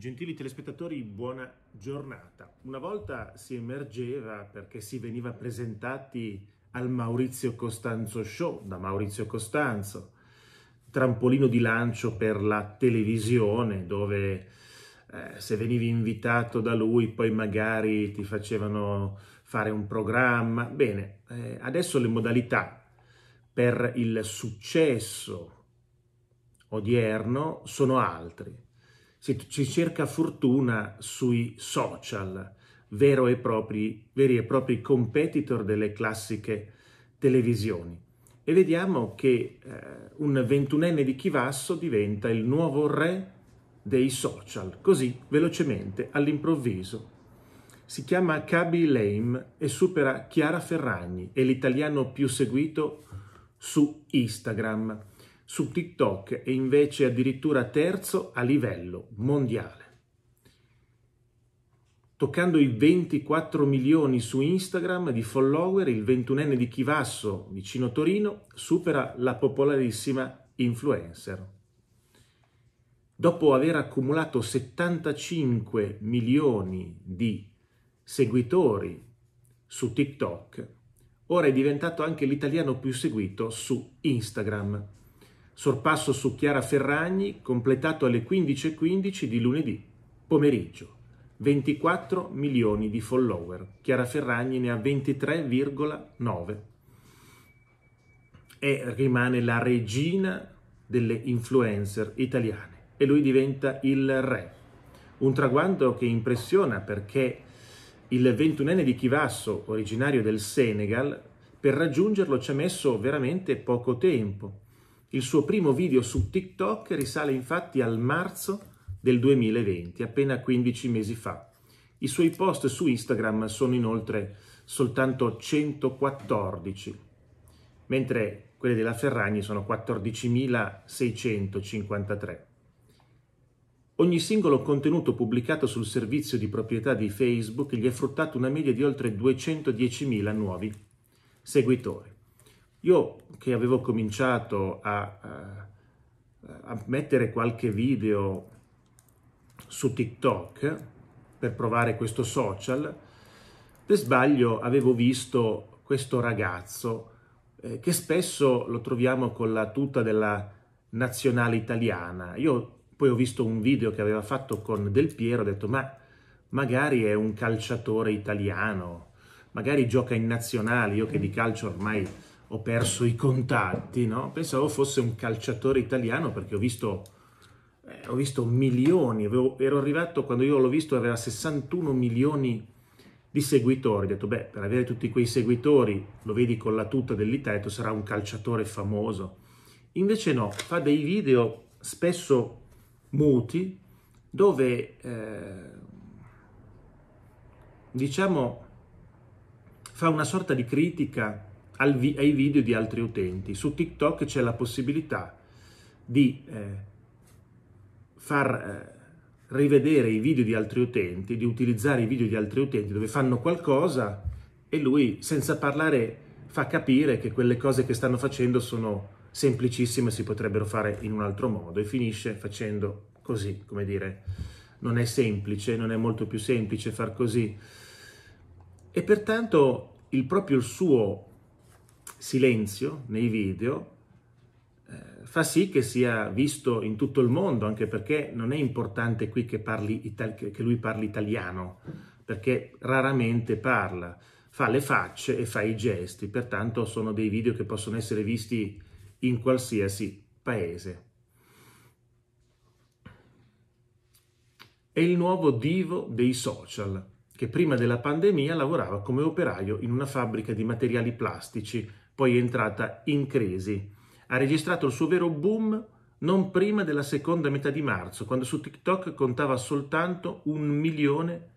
Gentili telespettatori, buona giornata. Una volta si emergeva perché si veniva presentati al Maurizio Costanzo Show da Maurizio Costanzo, trampolino di lancio per la televisione dove eh, se venivi invitato da lui poi magari ti facevano fare un programma. Bene, eh, adesso le modalità per il successo odierno sono altri si, si cerca fortuna sui social, e propri, veri e propri competitor delle classiche televisioni. E vediamo che eh, un ventunenne di Chivasso diventa il nuovo re dei social, così velocemente, all'improvviso. Si chiama Cabi Lame e supera Chiara Ferragni, è l'italiano più seguito su Instagram su TikTok è invece addirittura terzo a livello mondiale. Toccando i 24 milioni su Instagram di follower, il 21enne di Chivasso, vicino Torino, supera la popolarissima influencer. Dopo aver accumulato 75 milioni di seguitori su TikTok, ora è diventato anche l'italiano più seguito su Instagram sorpasso su Chiara Ferragni completato alle 15.15 di lunedì pomeriggio. 24 milioni di follower. Chiara Ferragni ne ha 23,9 e rimane la regina delle influencer italiane e lui diventa il re. Un traguardo che impressiona perché il 21enne di Chivasso, originario del Senegal, per raggiungerlo ci ha messo veramente poco tempo il suo primo video su TikTok risale infatti al marzo del 2020, appena 15 mesi fa. I suoi post su Instagram sono inoltre soltanto 114, mentre quelli della Ferragni sono 14.653. Ogni singolo contenuto pubblicato sul servizio di proprietà di Facebook gli ha fruttato una media di oltre 210.000 nuovi seguitori. Io che avevo cominciato a, eh, a, mettere qualche video su TikTok per provare questo social, per sbaglio avevo visto questo ragazzo eh, che spesso lo troviamo con la tuta della nazionale italiana. Io poi ho visto un video che aveva fatto con Del Piero, ho detto ma magari è un calciatore italiano, magari gioca in nazionale, io che di calcio ormai ho perso i contatti, no? Pensavo fosse un calciatore italiano perché ho visto, eh, ho visto milioni, avevo, ero arrivato quando io l'ho visto aveva 61 milioni di seguitori, ho detto beh per avere tutti quei seguitori lo vedi con la tuta dell'Italia, sarà un calciatore famoso, invece no, fa dei video spesso muti dove eh, diciamo fa una sorta di critica vi- ai video di altri utenti. Su TikTok c'è la possibilità di eh, far eh, rivedere i video di altri utenti, di utilizzare i video di altri utenti dove fanno qualcosa e lui senza parlare fa capire che quelle cose che stanno facendo sono semplicissime, si potrebbero fare in un altro modo e finisce facendo così, come dire, non è semplice, non è molto più semplice far così. E pertanto il proprio il suo silenzio nei video eh, fa sì che sia visto in tutto il mondo, anche perché non è importante qui che, itali- che, lui parli italiano, perché raramente parla, fa le facce e fa i gesti, pertanto sono dei video che possono essere visti in qualsiasi paese. È il nuovo divo dei social, che prima della pandemia lavorava come operaio in una fabbrica di materiali plastici poi è entrata in crisi. Ha registrato il suo vero boom non prima della seconda metà di marzo, quando su TikTok contava soltanto un milione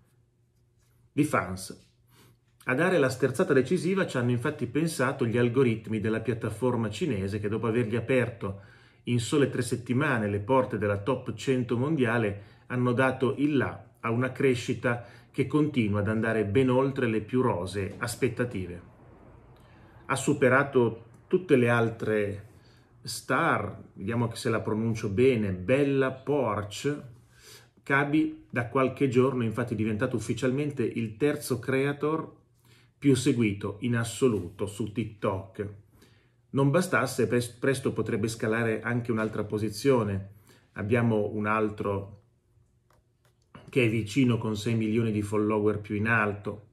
di fans. A dare la sterzata decisiva ci hanno infatti pensato gli algoritmi della piattaforma cinese che dopo avergli aperto in sole tre settimane le porte della top 100 mondiale hanno dato il là a una crescita che continua ad andare ben oltre le più rosee aspettative ha superato tutte le altre star, vediamo se la pronuncio bene, Bella Porch, Cabi da qualche giorno infatti è diventato ufficialmente il terzo creator più seguito in assoluto su TikTok. Non bastasse, presto potrebbe scalare anche un'altra posizione. Abbiamo un altro che è vicino con 6 milioni di follower più in alto.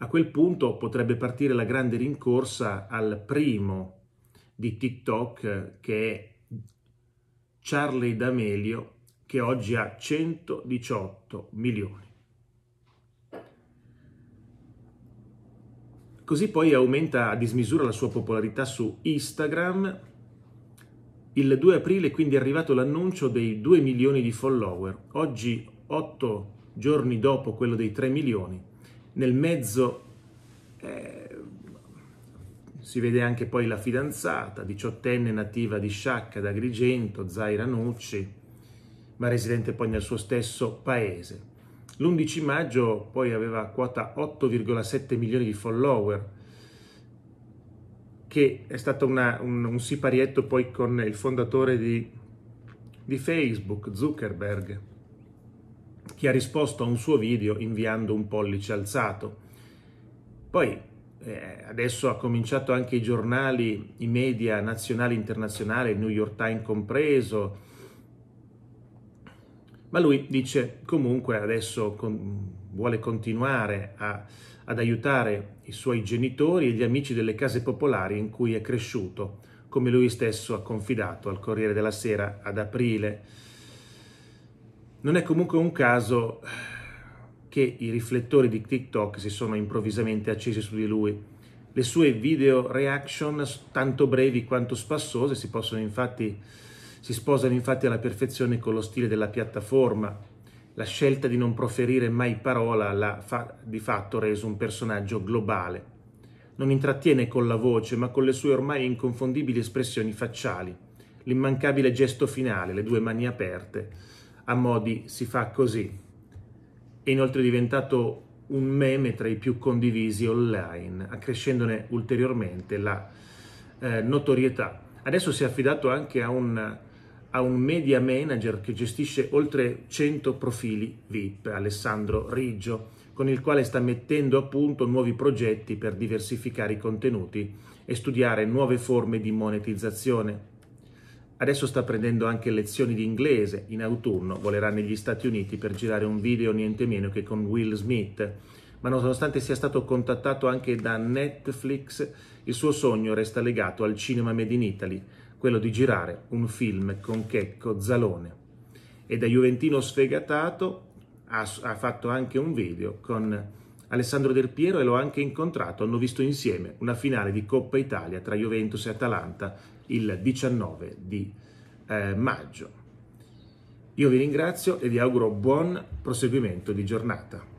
A quel punto potrebbe partire la grande rincorsa al primo di TikTok che è Charlie D'Amelio che oggi ha 118 milioni. Così poi aumenta a dismisura la sua popolarità su Instagram. Il 2 aprile quindi è arrivato l'annuncio dei 2 milioni di follower. Oggi, 8 giorni dopo quello dei 3 milioni, nel mezzo eh, si vede anche poi la fidanzata, diciottenne nativa di Sciacca d'Agrigento, Zaira Nucci, ma residente poi nel suo stesso paese. L'11 maggio poi aveva a quota 8,7 milioni di follower, che è stato una, un, un, siparietto poi con il fondatore di, di Facebook, Zuckerberg, che ha risposto a un suo video inviando un pollice alzato. Poi eh, adesso ha cominciato anche i giornali, i media nazionali e internazionali, il New York Times compreso, ma lui dice comunque adesso con, vuole continuare a, ad aiutare i suoi genitori e gli amici delle case popolari in cui è cresciuto, come lui stesso ha confidato al Corriere della Sera ad aprile. Non è comunque un caso eh, che i riflettori di TikTok si sono improvvisamente accesi su di lui. Le sue video reaction, tanto brevi quanto spassose, si, possono infatti, si sposano infatti alla perfezione con lo stile della piattaforma. La scelta di non proferire mai parola l'ha fa- di fatto reso un personaggio globale. Non intrattiene con la voce, ma con le sue ormai inconfondibili espressioni facciali, l'immancabile gesto finale, le due mani aperte, a modi si fa così. È inoltre diventato un meme tra i più condivisi online, accrescendone ulteriormente la eh, notorietà. Adesso si è affidato anche a un, a un, media manager che gestisce oltre 100 profili VIP, Alessandro Riggio, con il quale sta mettendo a punto nuovi progetti per diversificare i contenuti e studiare nuove forme di monetizzazione. Adesso sta prendendo anche lezioni di inglese, in autunno volerà negli Stati Uniti per girare un video niente meno che con Will Smith, ma nonostante sia stato contattato anche da Netflix, il suo sogno resta legato al cinema Made in Italy, quello di girare un film con Checco Zalone. E da Juventino sfegatato ha, ha fatto anche un video con Alessandro Del Piero e l'ho anche incontrato, hanno visto insieme una finale di Coppa Italia tra Juventus e Atalanta il 19 di eh, maggio. Io vi ringrazio e vi auguro buon proseguimento di giornata.